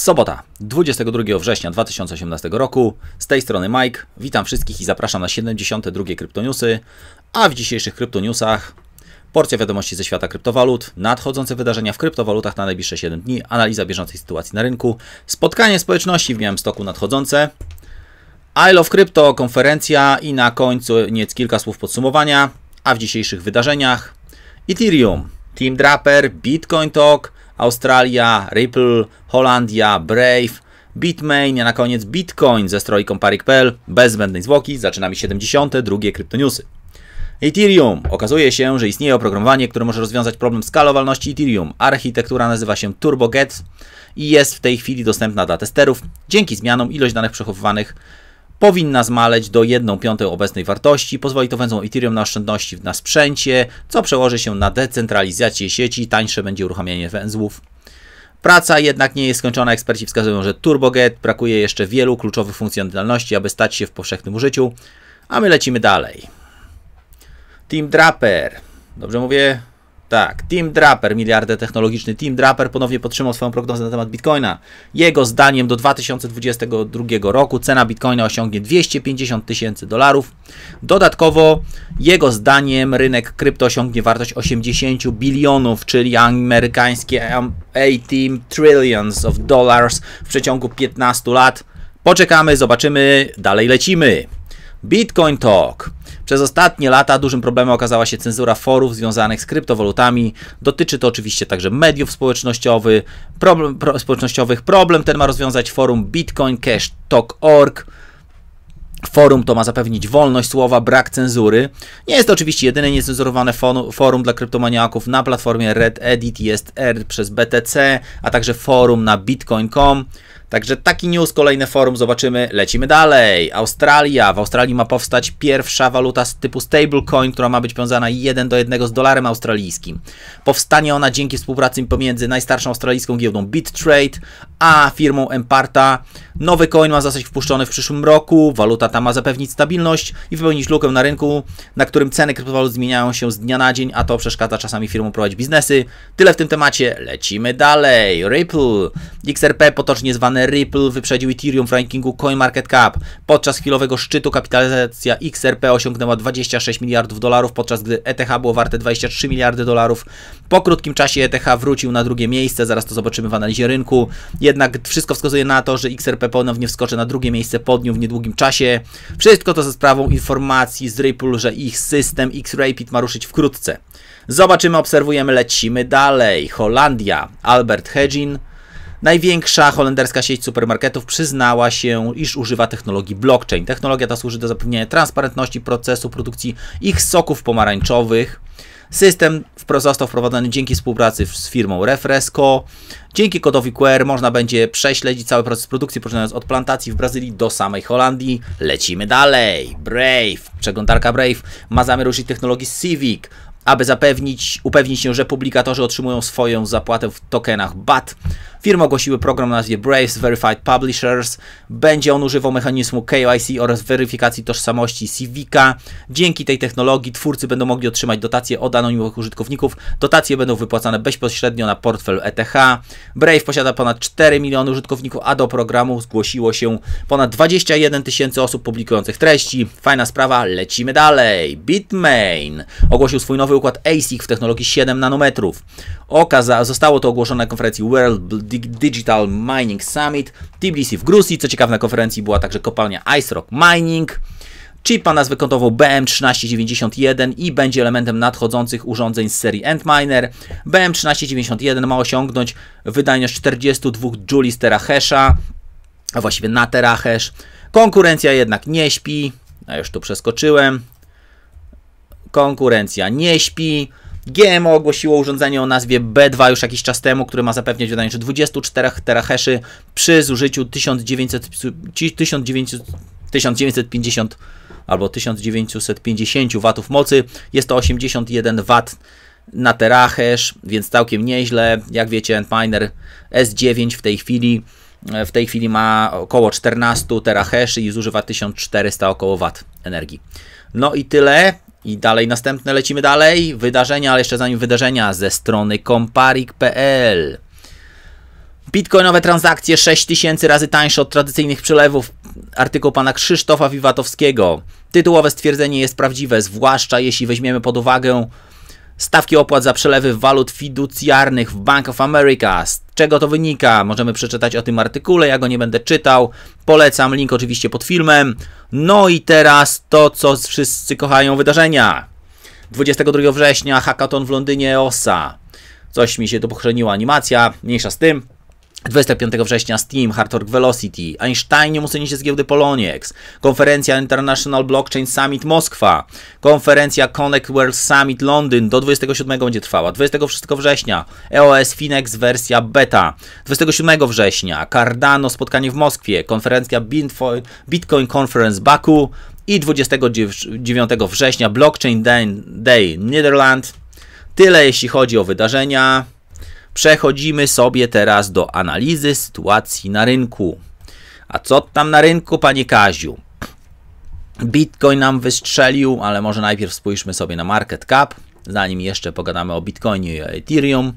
Sobota, 22 września 2018 roku. Z tej strony Mike. Witam wszystkich i zapraszam na 72 Kryptoniusy. A w dzisiejszych Kryptoniusach porcja wiadomości ze świata kryptowalut, nadchodzące wydarzenia w kryptowalutach na najbliższe 7 dni, analiza bieżącej sytuacji na rynku, spotkanie społeczności w stoku nadchodzące, I Love Crypto, konferencja i na końcu nieco kilka słów podsumowania, a w dzisiejszych wydarzeniach Ethereum, Team Draper, Bitcoin Talk, Australia, Ripple, Holandia, Brave, Bitmain, a na koniec Bitcoin ze strojką Parik.pl. Bez zbędnej zwłoki zaczynamy 72. kryptoniusy. Ethereum. Okazuje się, że istnieje oprogramowanie, które może rozwiązać problem skalowalności Ethereum. Architektura nazywa się TurboGet i jest w tej chwili dostępna dla testerów. Dzięki zmianom ilość danych przechowywanych powinna zmaleć do 1 piątej obecnej wartości. Pozwoli to węzłom Ethereum na oszczędności na sprzęcie, co przełoży się na decentralizację sieci, tańsze będzie uruchamianie węzłów. Praca jednak nie jest skończona. Eksperci wskazują, że TurboGet brakuje jeszcze wielu kluczowych funkcjonalności, aby stać się w powszechnym użyciu. A my lecimy dalej. Team Draper. Dobrze mówię? Tak, Tim Draper, miliarder technologiczny Tim Draper ponownie podtrzymał swoją prognozę na temat Bitcoina. Jego zdaniem do 2022 roku cena Bitcoina osiągnie 250 tysięcy dolarów. Dodatkowo jego zdaniem rynek krypto osiągnie wartość 80 bilionów, czyli amerykańskie 18 trillions of dollars w przeciągu 15 lat. Poczekamy, zobaczymy, dalej lecimy. Bitcoin Talk. Przez ostatnie lata dużym problemem okazała się cenzura forów związanych z kryptowalutami. Dotyczy to oczywiście także mediów społecznościowych. Problem, pro, społecznościowych. problem ten ma rozwiązać forum Bitcoin Cash Talk.org. Forum to ma zapewnić wolność słowa, brak cenzury. Nie jest to oczywiście jedyne niecenzurowane forum dla kryptomaniaków. Na platformie Red Edit jest R przez BTC, a także forum na bitcoin.com. Także taki news, kolejne forum, zobaczymy, lecimy dalej. Australia. W Australii ma powstać pierwsza waluta z typu stablecoin, która ma być powiązana 1 do 1 z dolarem australijskim. Powstanie ona dzięki współpracy pomiędzy najstarszą australijską giełdą BitTrade a firmą Emparta. Nowy coin ma zostać wpuszczony w przyszłym roku. Waluta ta ma zapewnić stabilność i wypełnić lukę na rynku, na którym ceny kryptowalut zmieniają się z dnia na dzień, a to przeszkadza czasami firmom prowadzić biznesy. Tyle w tym temacie, lecimy dalej. Ripple. XRP potocznie zwany Ripple wyprzedził Ethereum w rankingu CoinMarketCap. Podczas chwilowego szczytu kapitalizacja XRP osiągnęła 26 miliardów dolarów, podczas gdy ETH było warte 23 miliardy dolarów. Po krótkim czasie ETH wrócił na drugie miejsce, zaraz to zobaczymy w analizie rynku. Jednak wszystko wskazuje na to, że XRP ponownie wskoczy na drugie miejsce po dniu w niedługim czasie. Wszystko to ze sprawą informacji z Ripple, że ich system X-Rapid ma ruszyć wkrótce. Zobaczymy, obserwujemy, lecimy dalej. Holandia. Albert Hedgin Największa holenderska sieć supermarketów przyznała się, iż używa technologii blockchain. Technologia ta służy do zapewnienia transparentności procesu produkcji ich soków pomarańczowych. System został wprowadzony dzięki współpracy z firmą Refresco. Dzięki kodowi QR można będzie prześledzić cały proces produkcji, poczynając od plantacji w Brazylii do samej Holandii. Lecimy dalej. Brave, przeglądarka Brave ma zamiar użyć technologii Civic aby zapewnić, upewnić się, że publikatorzy otrzymują swoją zapłatę w tokenach BAT, firmy ogłosiły program o nazwie Brace Verified Publishers. Będzie on używał mechanizmu KYC oraz weryfikacji tożsamości Civica. Dzięki tej technologii twórcy będą mogli otrzymać dotacje od anonimowych użytkowników. Dotacje będą wypłacane bezpośrednio na portfel ETH. Brave posiada ponad 4 miliony użytkowników, a do programu zgłosiło się ponad 21 tysięcy osób publikujących treści. Fajna sprawa, lecimy dalej. Bitmain ogłosił swój nowy nowy układ ASIC w technologii 7 nanometrów. Okaza zostało to ogłoszone na konferencji World Digital Mining Summit TBC w Gruzji. Co ciekawe, na konferencji była także kopalnia Ice Rock Mining. Chipa nazwę kątową BM1391 i będzie elementem nadchodzących urządzeń z serii Antminer. BM1391 ma osiągnąć wydajność 42 Juli z a właściwie na terahash. Konkurencja jednak nie śpi, a już tu przeskoczyłem konkurencja nie śpi. GMO ogłosiło urządzenie o nazwie B2 już jakiś czas temu, które ma zapewniać wydajność 24 teraheszy przy zużyciu 1900, 1900, 1950 albo 1950 W mocy. Jest to 81 W na terahesz, więc całkiem nieźle. Jak wiecie, Antminer S9 w tej chwili e, w tej chwili ma około 14 teraheszy i zużywa 1400 około W energii. No i tyle. I dalej następne, lecimy dalej. Wydarzenia, ale jeszcze zanim wydarzenia, ze strony comparik.pl. Bitcoinowe transakcje 6000 razy tańsze od tradycyjnych przelewów. Artykuł pana Krzysztofa Wiwatowskiego. Tytułowe stwierdzenie jest prawdziwe, zwłaszcza jeśli weźmiemy pod uwagę stawki opłat za przelewy walut fiducjarnych w Bank of America. Z czego to wynika? Możemy przeczytać o tym artykule, ja go nie będę czytał. Polecam link oczywiście pod filmem. No i teraz to, co wszyscy kochają wydarzenia. 22 września hackathon w Londynie OSA. Coś mi się tu pochrzeniła animacja, mniejsza z tym. 25 września Steam, Hardwork Velocity, Einsteinie usunięcie z giełdy Poloniex, konferencja International Blockchain Summit Moskwa, konferencja Connect World Summit Londyn do 27 będzie trwała, 26 września EOS Finex wersja beta, 27 września Cardano spotkanie w Moskwie, konferencja Bitcoin Conference Baku i 29 września Blockchain Day Netherlands. Tyle jeśli chodzi o wydarzenia. Przechodzimy sobie teraz do analizy sytuacji na rynku. A co tam na rynku, panie Kaziu? Bitcoin nam wystrzelił, ale może najpierw spójrzmy sobie na market cap, zanim jeszcze pogadamy o Bitcoinie i o Ethereum.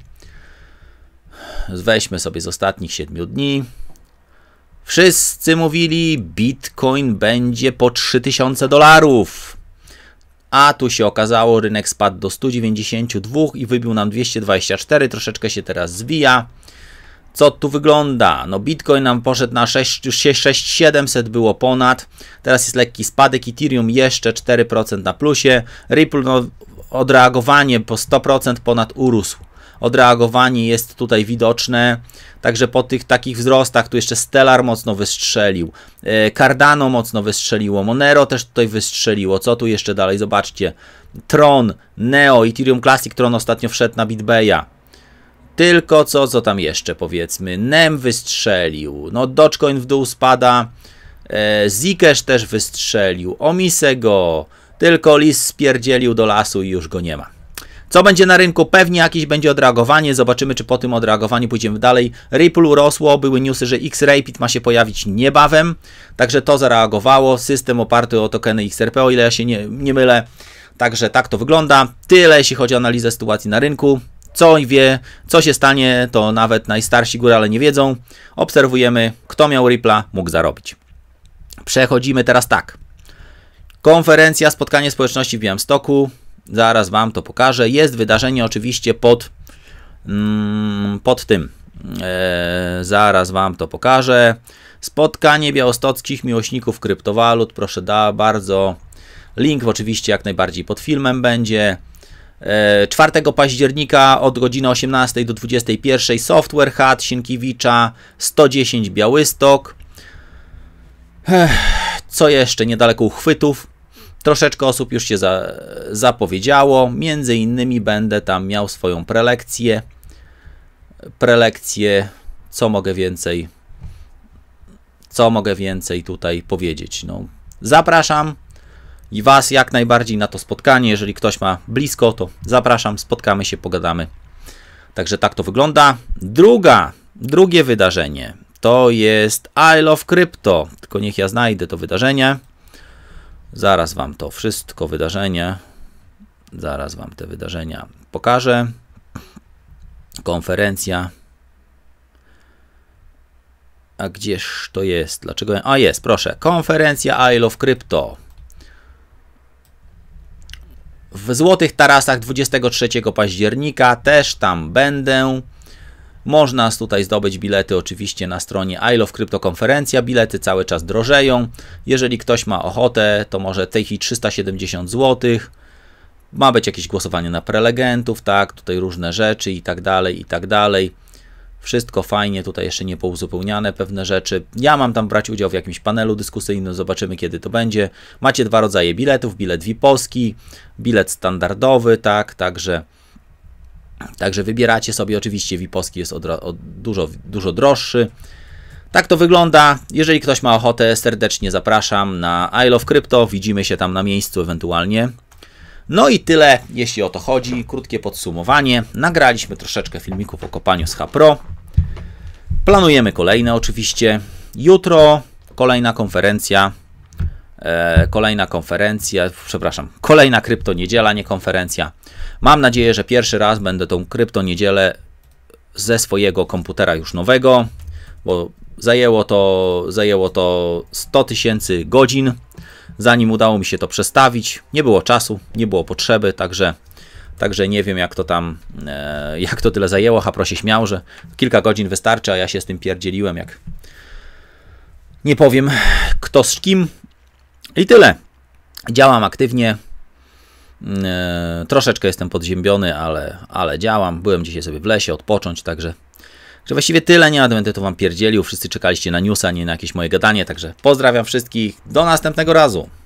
Weźmy sobie z ostatnich 7 dni. Wszyscy mówili, Bitcoin będzie po 3000 dolarów a tu się okazało, rynek spadł do 192 i wybił nam 224, troszeczkę się teraz zwija. Co tu wygląda? No Bitcoin nam poszedł na 6, już 6700 było ponad, teraz jest lekki spadek, Ethereum jeszcze 4% na plusie, Ripple no, odreagowanie po 100% ponad urósł odreagowanie jest tutaj widoczne. Także po tych takich wzrostach tu jeszcze Stellar mocno wystrzelił, e, Cardano mocno wystrzeliło, Monero też tutaj wystrzeliło. Co tu jeszcze dalej? Zobaczcie. Tron, Neo, Ethereum Classic, Tron ostatnio wszedł na BitBaya. Tylko co, co tam jeszcze powiedzmy? NEM wystrzelił, no Dogecoin w dół spada, e, też wystrzelił, Omisego, tylko Lis spierdzielił do lasu i już go nie ma. Co będzie na rynku? Pewnie jakieś będzie odreagowanie. Zobaczymy, czy po tym odreagowaniu pójdziemy dalej. Ripple urosło, były newsy, że X-Rapid ma się pojawić niebawem, także to zareagowało. System oparty o tokeny XRP, o ile ja się nie, nie mylę. Także tak to wygląda. Tyle jeśli chodzi o analizę sytuacji na rynku. Co wie, co się stanie, to nawet najstarsi górale nie wiedzą. Obserwujemy, kto miał Ripple'a, mógł zarobić. Przechodzimy teraz tak. Konferencja, spotkanie społeczności w Białymstoku. Zaraz Wam to pokażę. Jest wydarzenie oczywiście pod, mm, pod tym. Eee, zaraz Wam to pokażę. Spotkanie białostockich miłośników kryptowalut. Proszę da bardzo. Link oczywiście jak najbardziej pod filmem będzie. 4 e, października od godziny 18 do 21 Software Hat Sienkiewicza 110 Białystok. Co jeszcze? Niedaleko uchwytów. Troszeczkę osób już się za, zapowiedziało, między innymi będę tam miał swoją prelekcję. Prelekcję, co mogę więcej, co mogę więcej tutaj powiedzieć. No, zapraszam i Was jak najbardziej na to spotkanie. Jeżeli ktoś ma blisko, to zapraszam, spotkamy się, pogadamy. Także tak to wygląda. Druga, drugie wydarzenie to jest I Love Crypto. Tylko niech ja znajdę to wydarzenie. Zaraz Wam to wszystko wydarzenie, zaraz Wam te wydarzenia pokażę. Konferencja. A gdzież to jest? Dlaczego? A jest, proszę. Konferencja I Love Crypto. W Złotych Tarasach 23 października też tam będę. Można tutaj zdobyć bilety oczywiście na stronie ILOW Kryptokonferencja. Konferencja. Bilety cały czas drożeją. Jeżeli ktoś ma ochotę, to może tej 370 zł. Ma być jakieś głosowanie na prelegentów, tak, tutaj różne rzeczy i tak dalej, i tak dalej. Wszystko fajnie, tutaj jeszcze nie pouzupełniane pewne rzeczy. Ja mam tam brać udział w jakimś panelu dyskusyjnym, zobaczymy kiedy to będzie. Macie dwa rodzaje biletów, bilet VIP owski bilet standardowy, tak, także Także wybieracie sobie, oczywiście Wiposki jest od, od dużo, dużo droższy. Tak to wygląda. Jeżeli ktoś ma ochotę, serdecznie zapraszam na I Love Crypto. Widzimy się tam na miejscu ewentualnie. No i tyle, jeśli o to chodzi. Krótkie podsumowanie. Nagraliśmy troszeczkę filmików o kopaniu z H-Pro. Planujemy kolejne oczywiście. Jutro kolejna konferencja E, kolejna konferencja, przepraszam, kolejna kryptoniedziela, nie konferencja. Mam nadzieję, że pierwszy raz będę tą kryptoniedzielę ze swojego komputera już nowego, bo zajęło to, zajęło to 100 tysięcy godzin, zanim udało mi się to przestawić. Nie było czasu, nie było potrzeby, także Także nie wiem, jak to tam, e, jak to tyle zajęło. Hapro się śmiał, że kilka godzin wystarczy, a ja się z tym pierdzieliłem, jak nie powiem kto z kim. I tyle. Działam aktywnie. Mm, e, troszeczkę jestem podziębiony, ale, ale działam. Byłem dzisiaj sobie w lesie odpocząć, także, także właściwie tyle. Nie będę to wam pierdzielił. Wszyscy czekaliście na newsa, nie na jakieś moje gadanie. Także pozdrawiam wszystkich. Do następnego razu.